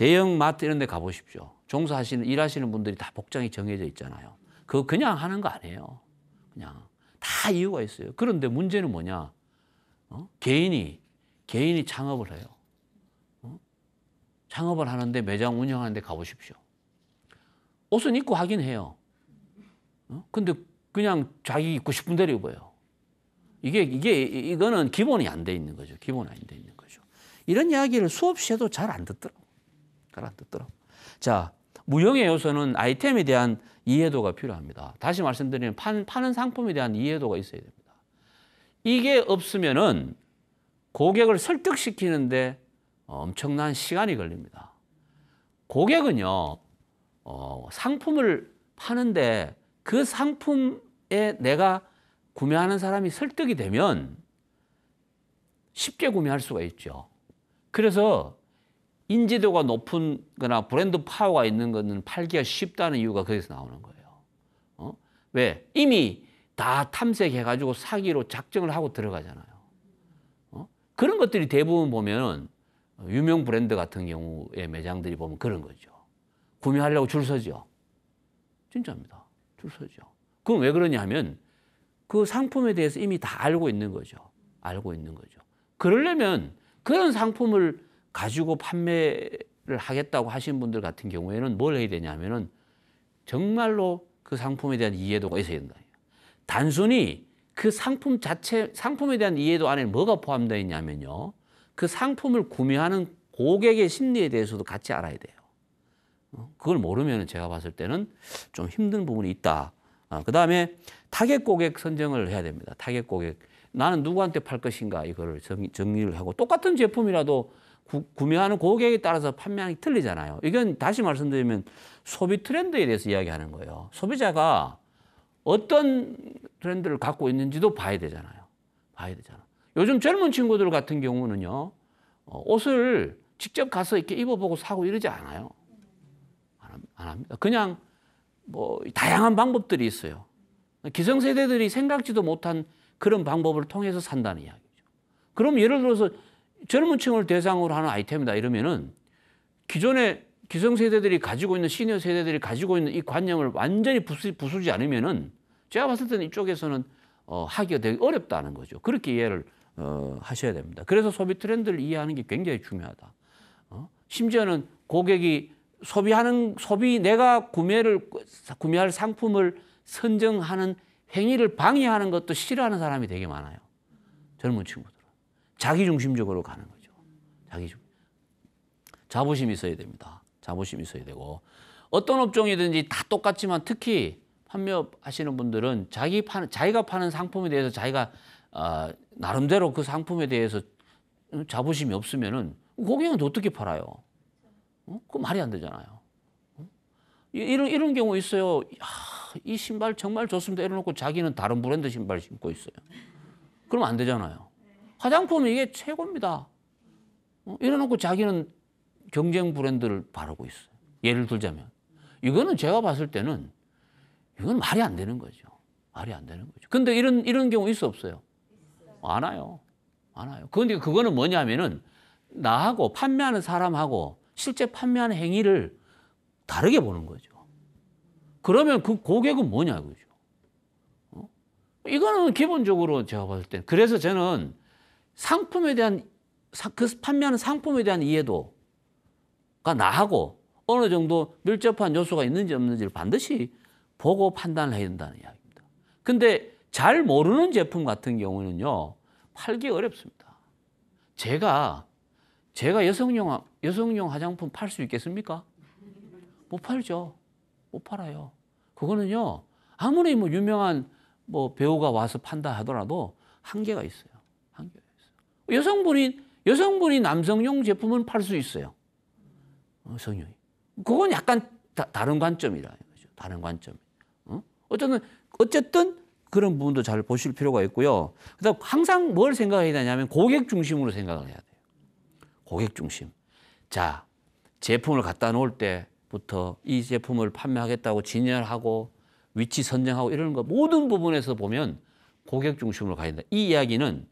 대형 마트 이런 데 가보십시오. 종사하시는, 일하시는 분들이 다 복장이 정해져 있잖아요. 그거 그냥 하는 거 아니에요. 그냥. 다 이유가 있어요. 그런데 문제는 뭐냐. 어? 개인이, 개인이 창업을 해요. 어? 창업을 하는데 매장 운영하는데 가보십시오. 옷은 입고 하긴 해요. 어? 근데 그냥 자기 입고 싶은 대로 입어요. 이게, 이게, 이거는 기본이 안 돼 있는 거죠. 기본이 안 돼 있는 거죠. 이런 이야기를 수없이 해도 잘 안 듣더라고 가라런뜻더라 자, 무형의 요소는 아이템에 대한 이해도가 필요합니다. 다시 말씀드리면 판, 파는 상품에 대한 이해도가 있어야 됩니다. 이게 없으면은 고객을 설득시키는데 엄청난 시간이 걸립니다. 고객은요, 어, 상품을 파는데 그 상품에 내가 구매하는 사람이 설득이 되면 쉽게 구매할 수가 있죠. 그래서 인지도가 높은 거나 브랜드 파워가 있는 거는 팔기가 쉽다는 이유가 거기서 나오는 거예요. 어? 왜? 이미 다 탐색해가지고 사기로 작정을 하고 들어가잖아요. 어? 그런 것들이 대부분 보면 유명 브랜드 같은 경우에 매장들이 보면 그런 거죠. 구매하려고 줄 서죠. 진짜입니다. 줄 서죠. 그건 왜 그러냐 하면 그 상품에 대해서 이미 다 알고 있는 거죠. 알고 있는 거죠. 그러려면 그런 상품을 가지고 판매를 하겠다고 하신 분들 같은 경우에는 뭘 해야 되냐면은 정말로 그 상품에 대한 이해도가 있어야 된다. 단순히 그 상품 자체, 상품에 대한 이해도 안에 뭐가 포함되어 있냐면요. 그 상품을 구매하는 고객의 심리에 대해서도 같이 알아야 돼요. 어? 그걸 모르면 제가 봤을 때는 좀 힘든 부분이 있다. 아, 그 다음에 타겟 고객 선정을 해야 됩니다. 타겟 고객. 나는 누구한테 팔 것인가 이거를 정리, 를 하고 똑같은 제품이라도 구, 구매하는 고객에 따라서 판매량이 틀리잖아요. 이건 다시 말씀드리면 소비 트렌드에 대해서 이야기하는 거예요. 소비자가 어떤 트렌드를 갖고 있는지도 봐야 되잖아요. 봐야 되잖아. 요즘 젊은 친구들 같은 경우는요. 어, 옷을 직접 가서 이렇게 입어보고 사고 이러지 않아요. 안 합니다. 그냥 뭐 다양한 방법들이 있어요. 기성세대들이 생각지도 못한 그런 방법을 통해서 산다는 이야기죠. 그럼 예를 들어서 젊은 층을 대상으로 하는 아이템이다 이러면은 기존의 기성세대들이 가지고 있는 시니어 세대들이 가지고 있는 이 관념을 완전히 부수, 부수지 않으면은 제가 봤을 때는 이쪽에서는 어, 하기가 되게 어렵다는 거죠. 그렇게 이해를 어, 하셔야 됩니다. 그래서 소비 트렌드를 이해하는 게 굉장히 중요하다. 어? 심지어는 고객이 소비하는 소비 내가 구매를 구매할 상품을 선정하는 행위를 방해하는 것도 싫어하는 사람이 되게 많아요. 젊은 친구들. 자기중심적으로 가는 거죠. 자기중 자부심이 있어야 됩니다. 자부심이 있어야 되고 어떤 업종이든지 다 똑같지만 특히 판매하시는 분들은 자기 파는 자기가 파는 상품에 대해서 자기가 어, 나름대로 그 상품에 대해서 자부심이 없으면은 고객은 어떻게 팔아요? 어? 그 말이 안 되잖아요. 어? 이런 이런 경우 있어요. 야, 이 신발 정말 좋습니다. 이러놓고 자기는 다른 브랜드 신발 신고 있어요. 그럼 안 되잖아요. 화장품 이게 최고입니다. 어? 이래놓고 자기는 경쟁 브랜드를 바르고 있어요. 예를 들자면 이거는 제가 봤을 때는 이건 말이 안 되는 거죠. 말이 안 되는 거죠. 근데 이런 이런 경우 있어 없어요? 안 와요. 안 와요. 그런데 그거는 뭐냐면은 나하고 판매하는 사람하고 실제 판매하는 행위를 다르게 보는 거죠. 그러면 그 고객은 뭐냐 그죠. 어? 이거는 기본적으로 제가 봤을 때 그래서 저는 상품에 대한 그 판매하는 상품에 대한 이해도가 나하고 어느 정도 밀접한 요소가 있는지 없는지를 반드시 보고 판단을 해야 된다는 이야기입니다. 근데 잘 모르는 제품 같은 경우는요. 팔기 어렵습니다. 제가 제가 여성용 여성용 화장품 팔 수 있겠습니까? 못 팔죠. 못 팔아요. 그거는요. 아무리 뭐 유명한 뭐 배우가 와서 판다 하더라도 한계가 있어요. 여성분이 여성분이 남성용 제품은 팔 수 있어요. 어, 성형이. 그건 약간 다, 른 관점이라 이죠 다른 관점. 어? 어쨌든 어쨌든 그런 부분도 잘 보실 필요가 있고요. 그다음 항상 뭘 생각해야 되냐면 고객 중심으로 생각을 해야 돼요. 고객 중심. 자, 제품을 갖다 놓을 때부터 이 제품을 판매하겠다고 진열하고 위치 선정하고 이런 거 모든 부분에서 보면 고객 중심으로 가야 된다. 이 이야기는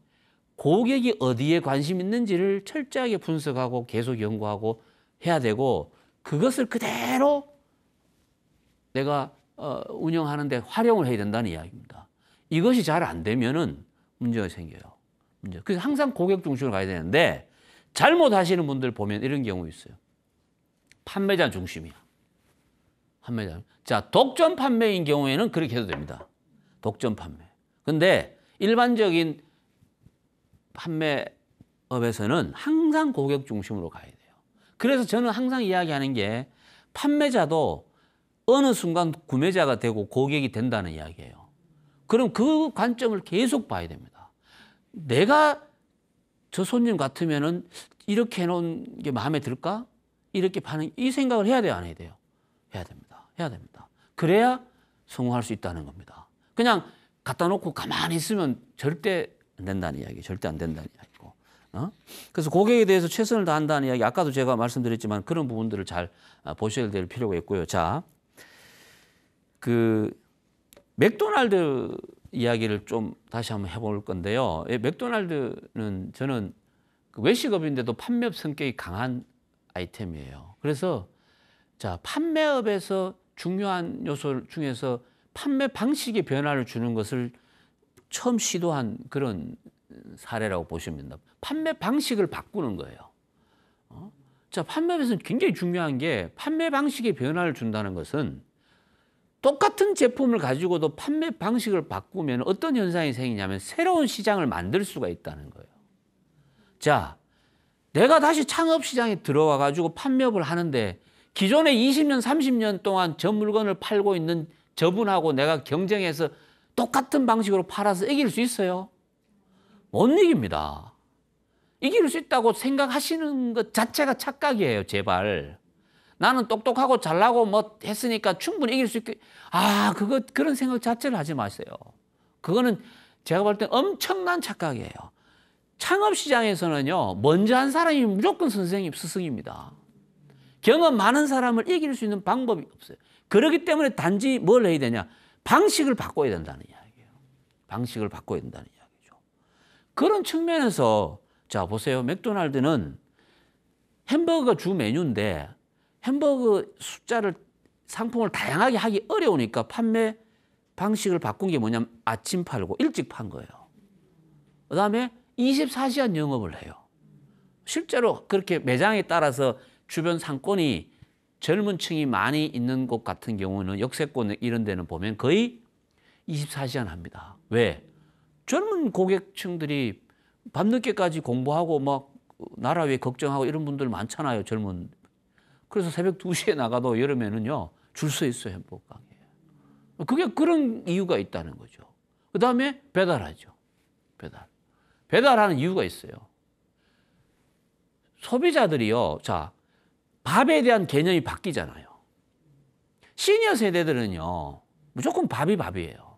고객이 어디에 관심 있는지를 철저하게 분석하고 계속 연구하고 해야 되고 그것을 그대로 내가 어, 운영하는데 활용을 해야 된다는 이야기입니다. 이것이 잘 안 되면은 문제가 생겨요. 문제. 그래서 항상 고객 중심으로 가야 되는데 잘못하시는 분들 보면 이런 경우 있어요. 판매자 중심이야. 판매자. 자, 독점 판매인 경우에는 그렇게 해도 됩니다. 독점 판매. 근데 일반적인 판매업에서는 항상 고객 중심으로 가야 돼요. 그래서 저는 항상 이야기하는 게 판매자도 어느 순간 구매자가 되고 고객이 된다는 이야기예요. 그럼 그 관점을 계속 봐야 됩니다. 내가 저 손님 같으면은 이렇게 해놓은 게 마음에 들까? 이렇게 파는 이 생각을 해야 돼요, 안 해야 돼요? 해야 됩니다. 해야 됩니다. 그래야 성공할 수 있다는 겁니다. 그냥 갖다 놓고 가만히 있으면 절대 안 된다는 이야기, 절대 안 된다는 이야기고. 어? 그래서 고객에 대해서 최선을 다한다는 이야기, 아까도 제가 말씀드렸지만 그런 부분들을 잘 아, 보셔야 될 필요가 있고요. 자, 그 맥도날드 이야기를 좀 다시 한번 해볼 건데요. 예, 맥도날드는 저는 그 외식업인데도 판매업 성격이 강한 아이템이에요. 그래서 자 판매업에서 중요한 요소 중에서 판매 방식의 변화를 주는 것을 처음 시도한 그런 사례라고 보시면 됩니다. 판매 방식을 바꾸는 거예요. 어? 자, 판매에서는 굉장히 중요한 게 판매 방식의 변화를 준다는 것은 똑같은 제품을 가지고도 판매 방식을 바꾸면 어떤 현상이 생기냐면 새로운 시장을 만들 수가 있다는 거예요. 자, 내가 다시 창업 시장에 들어와 가지고 판매업을 하는데 기존에 20년, 30년 동안 저 물건을 팔고 있는 저분하고 내가 경쟁해서 똑같은 방식으로 팔아서 이길 수 있어요? 못 이깁니다. 이길 수 있다고 생각하시는 것 자체가 착각이에요, 제발. 나는 똑똑하고 잘나고 뭐 했으니까 충분히 이길 수 있게. 아, 그거, 그런 생각 자체를 하지 마세요. 그거는 제가 볼 때 엄청난 착각이에요. 창업 시장에서는요, 먼저 한 사람이 무조건 선생님, 스승입니다. 경험 많은 사람을 이길 수 있는 방법이 없어요. 그렇기 때문에 단지 뭘 해야 되냐? 방식을 바꿔야 된다는 이야기예요. 방식을 바꿔야 된다는 이야기죠. 그런 측면에서 자 보세요. 맥도날드는 햄버거가 주 메뉴인데 햄버거 숫자를 상품을 다양하게 하기 어려우니까 판매 방식을 바꾼 게 뭐냐면 아침 팔고 일찍 판 거예요. 그 다음에 24시간 영업을 해요. 실제로 그렇게 매장에 따라서 주변 상권이 젊은 층이 많이 있는 곳 같은 경우는 역세권 이런 데는 보면 거의 24시간 합니다. 왜? 젊은 고객층들이 밤늦게까지 공부하고 막 나라 왜 걱정하고 이런 분들 많잖아요. 젊은. 그래서 새벽 2시에 나가도 여름에는요. 줄 서 있어요. 행복하게. 그게 그런 이유가 있다는 거죠. 그 다음에 배달하죠. 배달. 배달하는 이유가 있어요. 소비자들이요. 자, 밥에 대한 개념이 바뀌잖아요. 시니어 세대들은요, 무조건 밥이 밥이에요.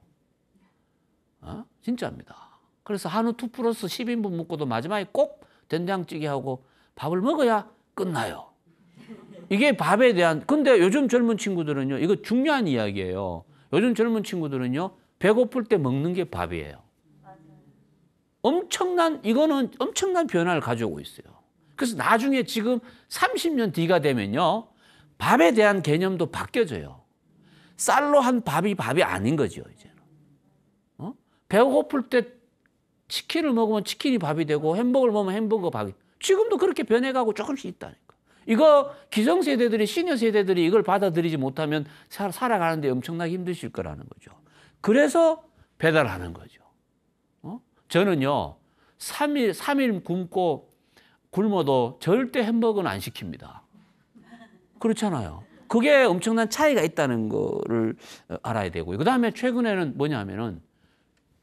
어? 진짜입니다. 그래서 한우 2 플러스 10인분 먹고도 마지막에 꼭 된장찌개하고 밥을 먹어야 끝나요. 이게 밥에 대한, 근데 요즘 젊은 친구들은요, 이거 중요한 이야기예요. 요즘 젊은 친구들은요, 배고플 때 먹는 게 밥이에요. 엄청난, 이거는 엄청난 변화를 가져오고 있어요. 그래서 나중에 지금 30년 뒤가 되면요. 밥에 대한 개념도 바뀌어져요. 쌀로 한 밥이 밥이 아닌 거죠, 이제는. 어? 배고플 때 치킨을 먹으면 치킨이 밥이 되고 햄버거를 먹으면 햄버거 밥이. 지금도 그렇게 변해가고 조금씩 있다니까. 이거 기성세대들이, 시녀 세대들이 이걸 받아들이지 못하면 살아가는데 엄청나게 힘드실 거라는 거죠. 그래서 배달하는 거죠. 어? 저는요, 3일, 3일 굶고 굶어도 절대 햄버거는 안 시킵니다. 그렇잖아요. 그게 엄청난 차이가 있다는 거를 어, 알아야 되고요. 그 다음에 최근에는 뭐냐면은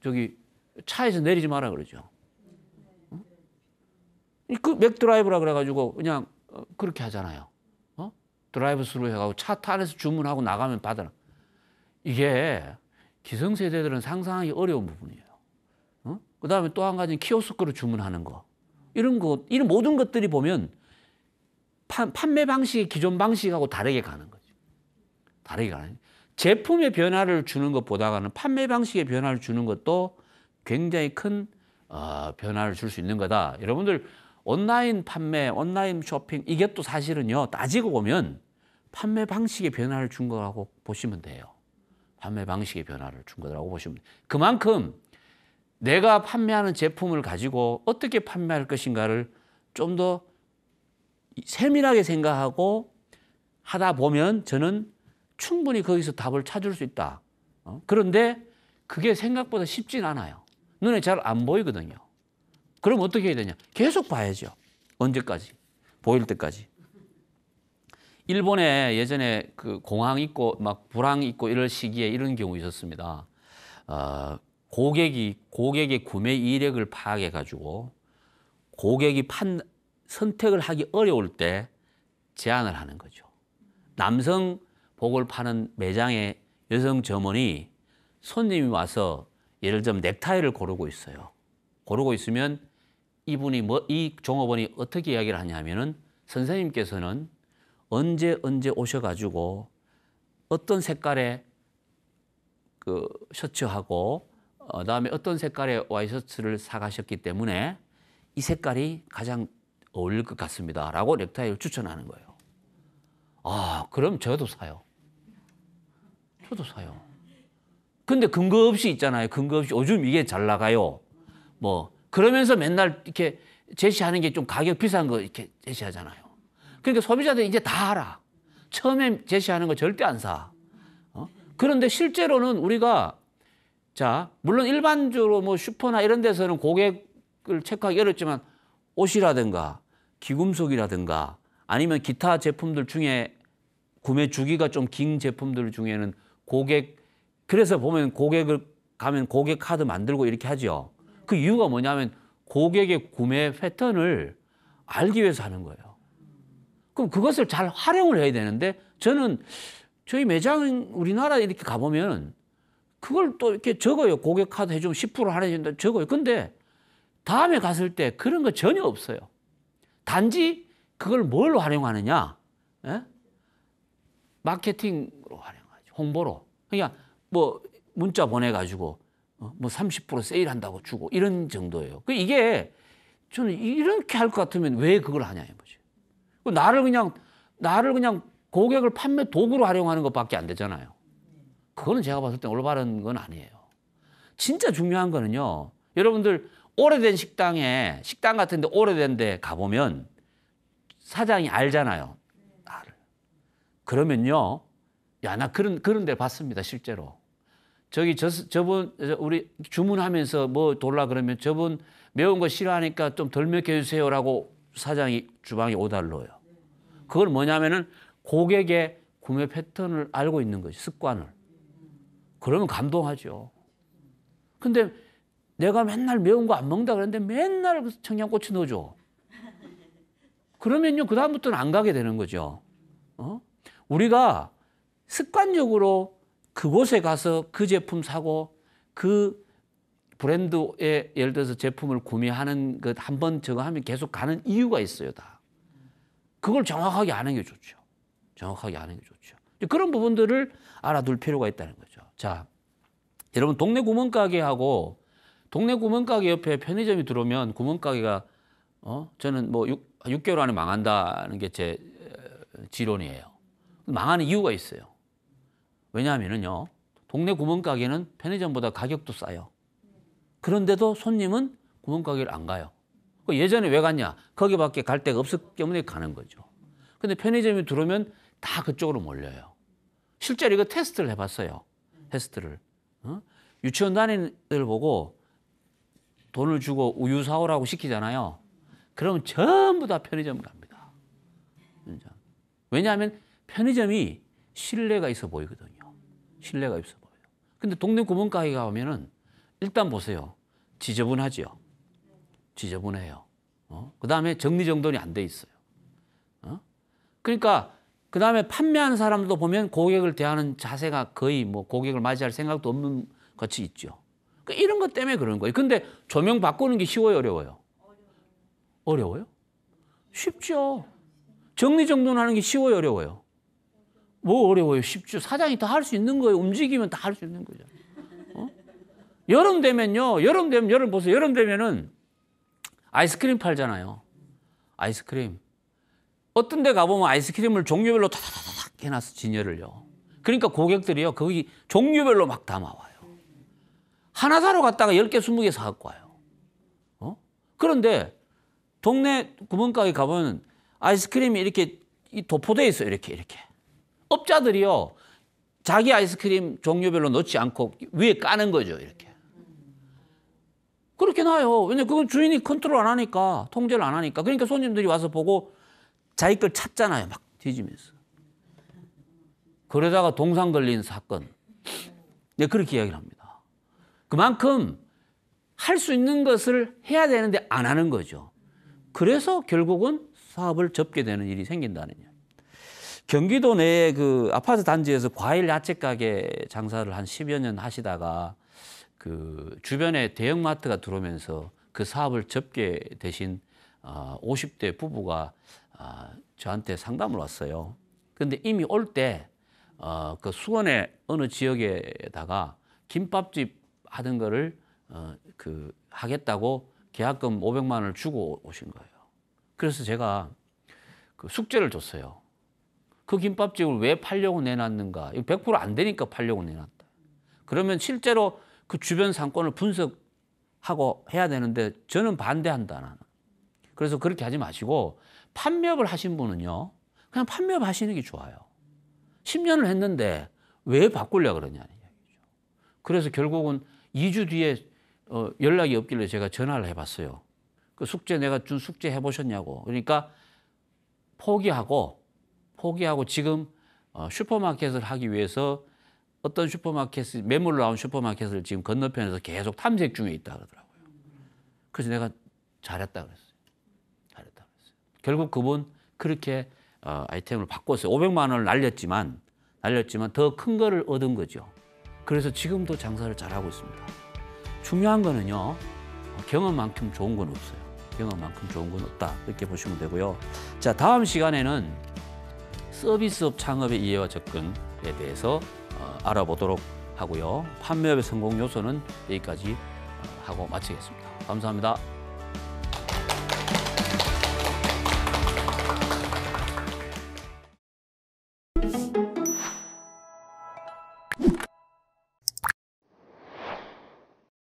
저기 차에서 내리지 마라 그러죠. 그 맥드라이브라 그래가지고 그냥 어, 그렇게 하잖아요. 어? 드라이브 스루 해가고 차타 안에서 주문하고 나가면 받아라. 이게 기성세대들은 상상하기 어려운 부분이에요. 어? 그 다음에 또 한 가지는 키오스크로 주문하는 거. 이런 것, 이런 모든 것들이 보면 판매 방식이 기존 방식하고 다르게 가는 거죠. 다르게 가는 거죠. 제품의 변화를 주는 것보다는 판매 방식의 변화를 주는 것도 굉장히 큰 어, 변화를 줄 수 있는 거다. 여러분들 온라인 판매, 온라인 쇼핑 이게 또 사실은요 따지고 보면 판매 방식의 변화를 준 거라고 보시면 돼요. 판매 방식의 변화를 준 거라고 보시면 돼요. 그만큼 내가 판매하는 제품을 가지고 어떻게 판매할 것인가를 좀 더 세밀하게 생각하고 하다 보면 저는 충분히 거기서 답을 찾을 수 있다. 어? 그런데 그게 생각보다 쉽진 않아요. 눈에 잘 안 보이거든요. 그럼 어떻게 해야 되냐? 계속 봐야죠. 언제까지? 보일 때까지. 일본에 예전에 그 공항 있고 막 불황 있고 이런 시기에 이런 경우 있었습니다. 어, 고객이 고객의 구매 이력을 파악해 가지고 고객이 판 선택을 하기 어려울 때 제안을 하는 거죠. 남성복을 파는 매장의 여성 점원이 손님이 와서 예를 들면 넥타이를 고르고 있어요. 고르고 있으면 이분이 뭐 이 종업원이 어떻게 이야기를 하냐면은 선생님께서는 언제 언제 오셔가지고 어떤 색깔의 그 셔츠하고 어, 다음에 어떤 색깔의 와이셔츠를 사가셨기 때문에 이 색깔이 가장 어울릴 것 같습니다. 라고 넥타이를 추천하는 거예요. 아, 그럼 저도 사요. 저도 사요. 근데 근거 없이 있잖아요. 근거 없이 요즘 이게 잘 나가요. 뭐 그러면서 맨날 이렇게 제시하는 게 좀 가격 비싼 거 이렇게 제시하잖아요. 그러니까 소비자들 이제 다 알아. 처음에 제시하는 거 절대 안 사. 어? 그런데 실제로는 우리가 자, 물론 일반적으로 뭐 슈퍼나 이런 데서는 고객을 체크하기 어렵지만 옷이라든가 귀금속이라든가 아니면 기타 제품들 중에 구매 주기가 좀 긴 제품들 중에는 고객 그래서 보면 고객을 가면 고객 카드 만들고 이렇게 하죠. 그 이유가 뭐냐면 고객의 구매 패턴을 알기 위해서 하는 거예요. 그럼 그것을 잘 활용을 해야 되는데 저는 저희 매장 우리나라 이렇게 가보면 그걸 또 이렇게 적어요. 고객 카드 해주면 10% 할인해준다 적어요. 근데 다음에 갔을 때 그런 거 전혀 없어요. 단지 그걸 뭘 활용하느냐? 에? 예? 마케팅으로 활용하죠. 홍보로. 그러뭐 그러니까 문자 보내가지고 어, 뭐30% 세일한다고 주고 이런 정도예요. 그 이게 저는 이렇게 할 것 같으면 왜 그걸 하냐 이거지. 그 나를 그냥 나를 그냥 고객을 판매 도구로 활용하는 것밖에 안 되잖아요. 그거는 제가 봤을 때 올바른 건 아니에요. 진짜 중요한 거는요. 여러분들 오래된 식당에 식당 같은데 오래된 데 가보면 사장이 알잖아요. 나를. 그러면요. 야, 나 그런 그런 데 봤습니다. 실제로. 저기 저 저분 우리 주문하면서 뭐 돌라 그러면 저분 매운 거 싫어하니까 좀덜 먹게 주세요라고 사장이 주방에 오달러요. 그걸 뭐냐면은 고객의 구매 패턴을 알고 있는 거죠. 습관을. 그러면 감동하죠. 근데 내가 맨날 매운 거 안 먹는다 그랬는데 맨날 청양고추 넣어줘. 그러면요, 그다음부터는 안 가게 되는 거죠. 어? 우리가 습관적으로 그곳에 가서 그 제품 사고 그 브랜드의 예를 들어서 제품을 구매하는 것 한 번 저거 하면 계속 가는 이유가 있어요, 다. 그걸 정확하게 아는 게 좋죠. 정확하게 아는 게 좋죠. 그런 부분들을 알아둘 필요가 있다는 거죠. 자, 여러분 동네 구멍가게하고 동네 구멍가게 옆에 편의점이 들어오면 구멍가게가 어 저는 뭐 6, 6개월 안에 망한다는 게제 어, 지론이에요. 망하는 이유가 있어요. 왜냐하면은요 동네 구멍가게는 편의점보다 가격도 싸요. 그런데도 손님은 구멍가게를 안 가요. 그 예전에 왜 갔냐? 거기밖에 갈 데가 없었기 때문에 가는 거죠. 근데 편의점이 들어오면 다 그쪽으로 몰려요. 실제로 이거 테스트를 해봤어요. 테스트를. 어? 유치원 단위들 보고 돈을 주고 우유 사오라고 시키잖아요. 그러면 전부 다 편의점 갑니다. 왜냐하면 편의점이 신뢰가 있어 보이거든요. 신뢰가 있어 보여요. 근데 동네 구멍가게 가면은 일단 보세요. 지저분하지요. 지저분해요. 어? 그 다음에 정리정돈이 안 돼 있어요. 어? 그러니까 그 다음에 판매하는 사람도 보면 고객을 대하는 자세가 거의 뭐 고객을 맞이할 생각도 없는 것이 있죠. 그러니까 이런 것 때문에 그런 거예요. 근데 조명 바꾸는 게 쉬워요, 어려워요? 어려워요? 쉽죠. 정리정돈하는 게 쉬워요, 어려워요? 뭐 어려워요? 쉽죠. 사장이 다 할 수 있는 거예요. 움직이면 다 할 수 있는 거죠. 어? 여름 되면요. 여름 되면 여름 보세요. 여름 되면은 아이스크림 팔잖아요. 아이스크림. 어떤 데 가보면 아이스크림을 종류별로 타다다닥 해놨어, 진열을요. 그러니까 고객들이요, 거기 종류별로 막 담아와요. 하나 사러 갔다가 10개, 20개 사갖고 와요. 어? 그런데 동네 구멍가게 가보면 아이스크림이 이렇게 도포되어 있어 이렇게, 이렇게. 업자들이요, 자기 아이스크림 종류별로 넣지 않고 위에 까는 거죠, 이렇게. 그렇게 나요. 왜냐 면 그건 주인이 컨트롤 안 하니까, 통제를 안 하니까. 그러니까 손님들이 와서 보고 자기 걸 찾잖아요. 막 뒤지면서. 그러다가 동상 걸린 사건. 네, 그렇게 이야기를 합니다. 그만큼 할 수 있는 것을 해야 되는데 안 하는 거죠. 그래서 결국은 사업을 접게 되는 일이 생긴다는 거예요. 경기도 내에그 아파트 단지에서 과일 야채 가게 장사를 한 10여 년 하시다가 그 주변에 대형마트가 들어오면서 그 사업을 접게 되신 50대 아, 부부가 아, 저한테 상담을 왔어요. 근데 이미 올때 어, 그 수원의 어느 지역에다가 김밥집 하던 거를 어, 그 하겠다고 계약금 500만 원을 주고 오신 거예요. 그래서 제가 그 숙제를 줬어요. 그 김밥집을 왜 팔려고 내놨는가? 100%안 되니까 팔려고 내놨다. 그러면 실제로 그 주변 상권을 분석하고 해야 되는데 저는 반대한다. 나는. 그래서 그렇게 하지 마시고 판매업을 하신 분은요. 그냥 판매업 하시는 게 좋아요. 10년을 했는데 왜 바꾸려 그러냐는 이기죠 그래서 결국은 2주 뒤에 어, 연락이 없길래 제가 전화를 해봤어요. 그 숙제 내가 준 숙제 해보셨냐고. 그러니까 포기하고 포기하고 지금 어, 슈퍼마켓을 하기 위해서 어떤 슈퍼마켓 매물로 나온 슈퍼마켓을 지금 건너편에서 계속 탐색 중에 있다 그러더라고요. 그래서 내가 잘했다 그랬어. 결국 그분 그렇게 어, 아이템을 바꿨어요. 500만 원을 날렸지만 날렸지만 더 큰 거를 얻은 거죠. 그래서 지금도 장사를 잘하고 있습니다. 중요한 거는요. 경험만큼 좋은 건 없어요. 경험만큼 좋은 건 없다. 이렇게 보시면 되고요. 자, 다음 시간에는 서비스업 창업의 이해와 접근에 대해서 어, 알아보도록 하고요. 판매업의 성공 요소는 여기까지 어, 하고 마치겠습니다. 감사합니다.